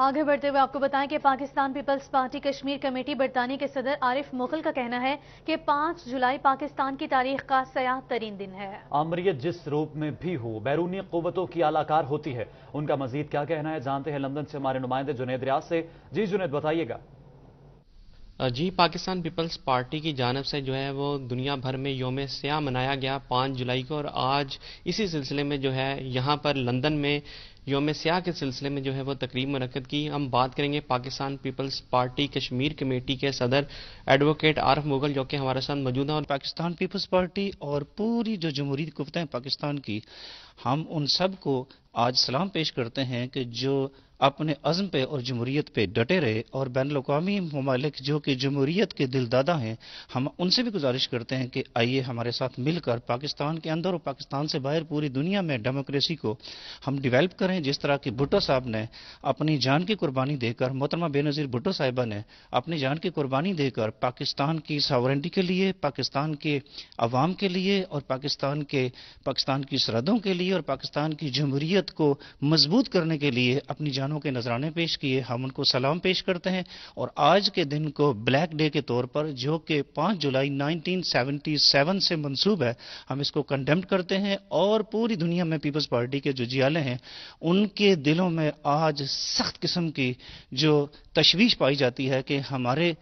आगे बढ़ते हुए आपको बताएं कि Pakistan People's party Kashmir committee बरतानी के सदर आरिफ मुगल का कहना है कि 5 जुलाई पाकिस्तान की तारीख का सयाह तरीन दिन है अमरीत जिस रूप में भी हो बैरूनी कुतों की आलाकार होती है उनका मजीद क्या कहना है जानते हैं लंदन से हमारे नुमाइंदे जुनेद रियाज से जी जुनेद बताइएगा जी पाकिस्तान पीपल्स पार्टी की जानब से जो है वो दुनिया भर में योम स्याह मनाया गया पाँच जुलाई को और आज इसी सिलसिले में जो है यहाँ पर लंदन में योम स्याह के सिलसिले में जो है वो तकरीब मनकद की हम बात करेंगे Pakistan People's party Kashmir committee के सदर एडवोकेट आरफ मुगल जो कि हमारे साथ मौजूद हैं और पाकिस्तान पीपल्स पार्टी और पूरी जो जमहूरी कुवतें पाकिस्तान की हम उन सबको आज सलाम पेश करते हैं कि जो अपने अज़म पे और जमहूरीत पे डटे रहे और बैन अवी ममालिक जो कि जमहूरीत के दिलदादा हैं हम उनसे भी गुजारिश करते हैं कि आइए हमारे साथ मिलकर पाकिस्तान के अंदर और पाकिस्तान से बाहर पूरी दुनिया में डेमोक्रेसी को हम डिवेल्प करें जिस तरह की भुट्टो साहब ने अपनी जान की कुर्बानी देकर मोहतरमा बेनज़ीर भुट्टो साहिबा ने अपनी जान की कुर्बानी देकर पाकिस्तान की सावरेंटी के लिए पाकिस्तान के अवाम के लिए और पाकिस्तान के पाकिस्तान की सरहदों के लिए और पाकिस्तान की जमहूरीत शरीयत को मजबूत करने के लिए अपनी जानों के नजराने पेश किए हम उनको सलाम पेश करते हैं और आज के दिन को ब्लैक डे के तौर पर जो कि 5 जुलाई 1977 से मंसूब है हम इसको कंडेम्ड करते हैं और पूरी दुनिया में पीपल्स पार्टी के जो जियाले हैं उनके दिलों में आज सख्त किस्म की जो तशवीश पाई जाती है कि हमारे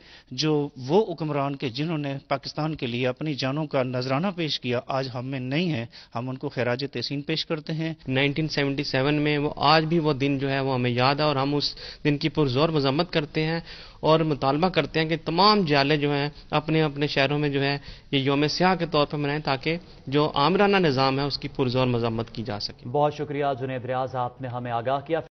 जो वो हुक्मरान के जिन्होंने पाकिस्तान के लिए अपनी जानों का नजराना पेश किया आज हमें नहीं है हम उनको खराज तहसीन पेश करते हैं 1970 1977 में वो आज भी वो दिन जो है वो हमें याद है और हम उस दिन की पुरजोर मजम्मत करते हैं और मुतालबा करते हैं कि तमाम जाले जो हैं अपने अपने शहरों में जो है ये योम स्याह के तौर पर मनाएं ताकि जो आमराना निज़ाम है उसकी पुरजोर मजम्मत की जा सके बहुत शुक्रिया जुनेद रियाज आपने हमें आगाह किया